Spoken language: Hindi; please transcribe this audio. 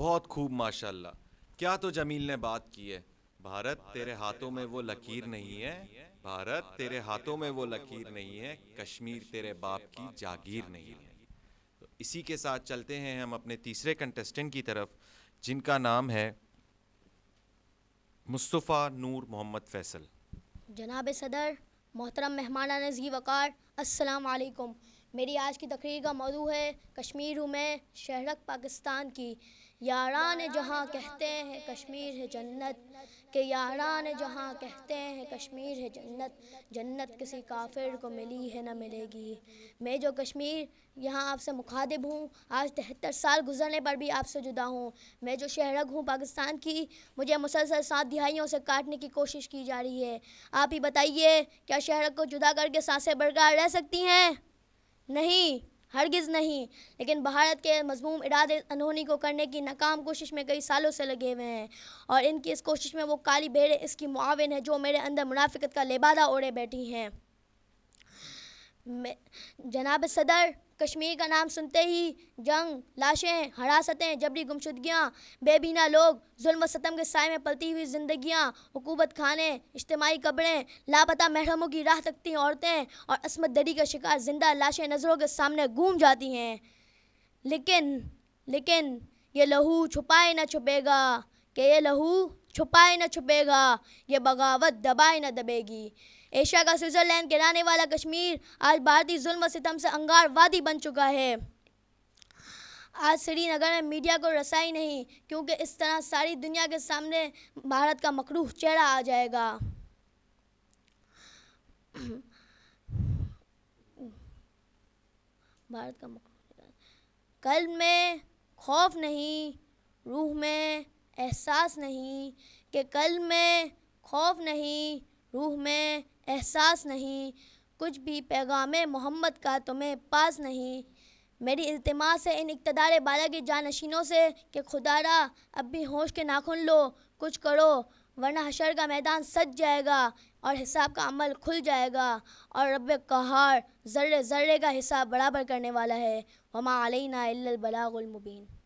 बहुत खूब माशाल्लाह क्या तो जमील ने बात की है भारत तेरे हाथों में वो लकीर नहीं है भारत तेरे हाथों में वो लकीर नहीं है कश्मीर तेरे बाप की जागीर नहीं है तो इसी के साथ चलते हैं हम अपने तीसरे कंटेस्टेंट की तरफ जिनका नाम है मुस्तफ़ा नूर मोहम्मद फैसल जनाब सदर मोहतरम मेहमान नजी वक़ार असलकुम मेरी आज की तकरीर का मौजू है कश्मीर हूँ मैं शहरक पाकिस्तान की यारान जहाँ कहते हैं कश्मीर है जन्नत के यारान जहाँ कहते हैं कश्मीर है जन्नत जन्नत किसी काफिर को मिली है ना मिलेगी मैं जो कश्मीर यहाँ आपसे मुखातिब हूँ आज तिहत्तर साल गुजरने पर भी आपसे जुदा हूँ मैं जो शहरक हूँ पाकिस्तान की मुझे मुसलसल सात दिहाइयों से काटने की कोशिश की जा रही है आप ही बताइए क्या शहरक को जुदा करके सांसें बरकरार रह सकती हैं नहीं हरगिज़ नहीं लेकिन भारत के मजमूम इरादे अनहोनी को करने की नाकाम कोशिश में कई सालों से लगे हुए हैं और इनकी इस कोशिश में वो काली बेड़े इसकी मुआवन है जो मेरे अंदर मुनाफिकत का लिबादा ओढ़े बैठी हैं जनाब सदर कश्मीर का नाम सुनते ही जंग लाशें हरासतें जबरी गुमशुदगियाँ बेबीना लोग जुल्म सतम के साय में पलती हुई जिंदगियाँ हुकूमत खाने इज्तमाही कब्रें लापता महरमों की राह तकती औरतें और असमत दरी का शिकार जिंदा लाशें नज़रों के सामने घूम जाती हैं लेकिन लेकिन ये लहू छुपाए ना छुपेगा कि ये लहू छुपाए न छुपेगा ये बगावत दबाए न दबेगी एशिया का स्विट्ज़रलैंड कहलाने वाला कश्मीर आज भारतीय जुल्म सितम से अंगार वादी बन चुका है आज श्रीनगर में मीडिया को रसाई नहीं क्योंकि इस तरह सारी दुनिया के सामने भारत का मकरू चेहरा आ जाएगा भारत का मकरू कल में खौफ नहीं रूह में एहसास नहीं कि कल में खौफ नहीं रूह में एहसास नहीं कुछ भी पैगाम मोहम्मद का तुम्हें पास नहीं मेरी इल्तमा से इन इकतदार बाला की जानशीनों से कि खुदारा अब भी होश के नाखुन लो कुछ करो वरना हशर का मैदान सज जाएगा और हिसाब का अमल खुल जाएगा और रब कहार ज़र्रे ज़र्रे का हिसाब बराबर करने वाला है वमा अलैना बलागुलमुबीन